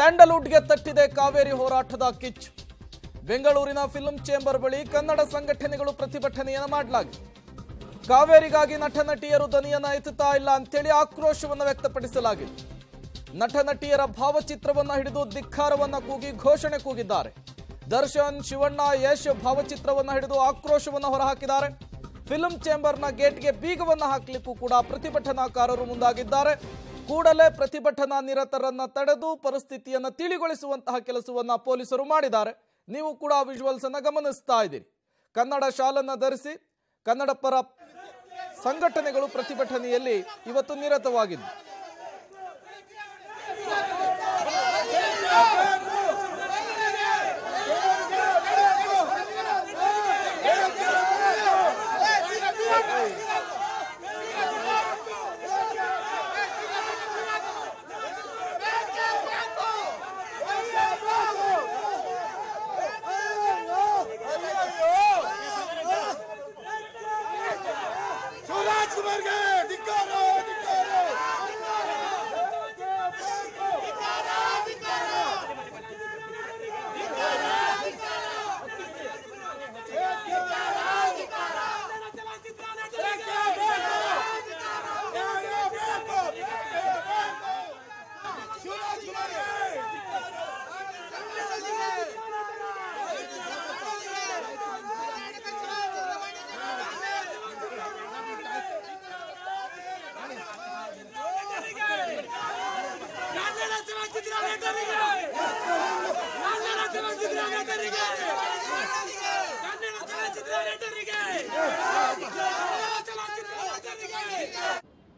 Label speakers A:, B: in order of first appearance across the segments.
A: ಸ್ಯಾಂಡಲ್ವುಡ್ಗೆ ತಟ್ಟಿದೆ ಕಾವೇರಿ ಹೋರಾಟದ ಕಿಚ್ಚು ಬೆಂಗಳೂರಿನ ಫಿಲ್ಮ್ ಚೇಂಬರ್ ಬಳಿ ಕನ್ನಡ ಸಂಘಟನೆಗಳು ಪ್ರತಿಭಟನೆಯನ್ನು ಮಾಡಲಾಗಿದೆ ಕಾವೇರಿಗಾಗಿ ನಟ ನಟಿಯರು ದನಿಯನ್ನು ಎತ್ತುತ್ತಾ ಇಲ್ಲ ಅಂತೇಳಿ ಆಕ್ರೋಶವನ್ನು ವ್ಯಕ್ತಪಡಿಸಲಾಗಿದೆ ನಟ ನಟಿಯರ ಭಾವಚಿತ್ರವನ್ನು ಹಿಡಿದು ಧಿಕ್ಕಾರವನ್ನು ಕೂಗಿ ಘೋಷಣೆ ಕೂಗಿದ್ದಾರೆ ದರ್ಶನ್ ಶಿವಣ್ಣ ಯಶ್ ಭಾವಚಿತ್ರವನ್ನು ಹಿಡಿದು ಆಕ್ರೋಶವನ್ನು ಹೊರಹಾಕಿದ್ದಾರೆ ಫಿಲ್ಮ್ ಚೇಂಬರ್ನ ಗೇಟ್ಗೆ ಬೀಗವನ್ನು ಹಾಕಲಿಕ್ಕೂ ಕೂಡ ಪ್ರತಿಭಟನಾಕಾರರು ಮುಂದಾಗಿದ್ದಾರೆ ಕೂಡಲೇ ಪ್ರತಿಭಟನಾ ನಿರತರನ್ನ ತಡೆದು ಪರಿಸ್ಥಿತಿಯನ್ನು ತಿಳಿಗೊಳಿಸುವಂತಹ ಕೆಲಸವನ್ನ ಪೊಲೀಸರು ಮಾಡಿದ್ದಾರೆ ನೀವು ಕೂಡ ವಿಜುವಲ್ಸ್ ಅನ್ನ ಗಮನಿಸ್ತಾ ಇದ್ದೀರಿ ಕನ್ನಡ ಶಾಲನ್ನ ಧರಿಸಿ ಕನ್ನಡ ಪರ ಸಂಘಟನೆಗಳು ಪ್ರತಿಭಟನೆಯಲ್ಲಿ ಇವತ್ತು ನಿರತವಾಗಿದ್ದು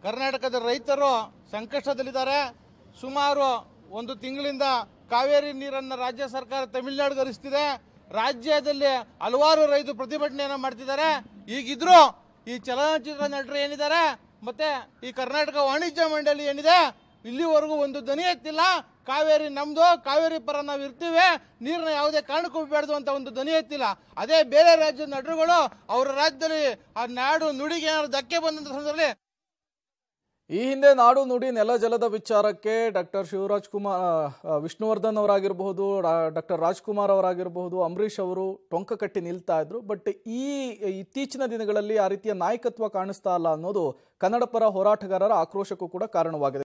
B: ಕರ್ನಾಟಕದ ರೈತರು ಸಂಕಷ್ಟದಲ್ಲಿದ್ದಾರೆ ಸುಮಾರು ಒಂದು ತಿಂಗಳಿಂದ ಕಾವೇರಿ ನೀರನ್ನು ರಾಜ್ಯ ಸರ್ಕಾರ ತಮಿಳುನಾಡು ಹರಿಸ್ತಿದೆ ರಾಜ್ಯದಲ್ಲಿ ಹಲವಾರು ರೈತರು ಪ್ರತಿಭಟನೆಯನ್ನು ಮಾಡ್ತಿದ್ದಾರೆ ಈಗಿದ್ರು ಈ ಚಲನಚಿತ್ರ ನಟರು ಏನಿದ್ದಾರೆ ಮತ್ತೆ ಈ ಕರ್ನಾಟಕ ವಾಣಿಜ್ಯ ಮಂಡಳಿ ಏನಿದೆ ಇಲ್ಲಿವರೆಗೂ ಒಂದು ದನಿ ಎತ್ತಿಲ್ಲ ಕಾವೇರಿ ನಮ್ದು ಕಾವೇರಿ ಪರ ನಾವು ಇರ್ತೀವಿ ನೀರನ್ನ ಯಾವುದೇ ಕಾರಣಕ್ಕೂ ಬೇಡದು ಅಂತ ಒಂದು ದನಿ ಎತ್ತಿಲ್ಲ ಅದೇ ಬೇರೆ ರಾಜ್ಯದ ನಟರುಗಳು ಅವರ ರಾಜ್ಯದಲ್ಲಿ ಆ ನಾಡು ನುಡಿಗೆ ಏನಾದ್ರು ಧಕ್ಕೆ ಬಂದಂತ ಸಂದರ್ಭದಲ್ಲಿ
A: ಈ ಹಿಂದೆ ನಾಡು ನುಡಿ ನೆಲ ಜಲದ ವಿಚಾರಕ್ಕೆ ಡಾಕ್ಟರ್ ಶಿವರಾಜ್ ಕುಮಾರ್ ವಿಷ್ಣುವರ್ಧನ್ ಅವರಾಗಿರಬಹುದು ಡಾಕ್ಟರ್ ರಾಜ್ಕುಮಾರ್ ಅವರಾಗಿರಬಹುದು ಅಂಬರೀಷ್ ಅವರು ಟೊಂಕ ಕಟ್ಟಿ ನಿಲ್ತಾ ಇದ್ರು ಬಟ್ ಈ ಇತ್ತೀಚಿನ ದಿನಗಳಲ್ಲಿ ಆ ರೀತಿಯ ನಾಯಕತ್ವ ಕಾಣಿಸ್ತಾ ಇಲ್ಲ ಅನ್ನೋದು ಕನ್ನಡ ಪರ ಹೋರಾಟಗಾರರ ಆಕ್ರೋಶಕ್ಕೂ ಕೂಡ ಕಾರಣವಾಗಿದೆ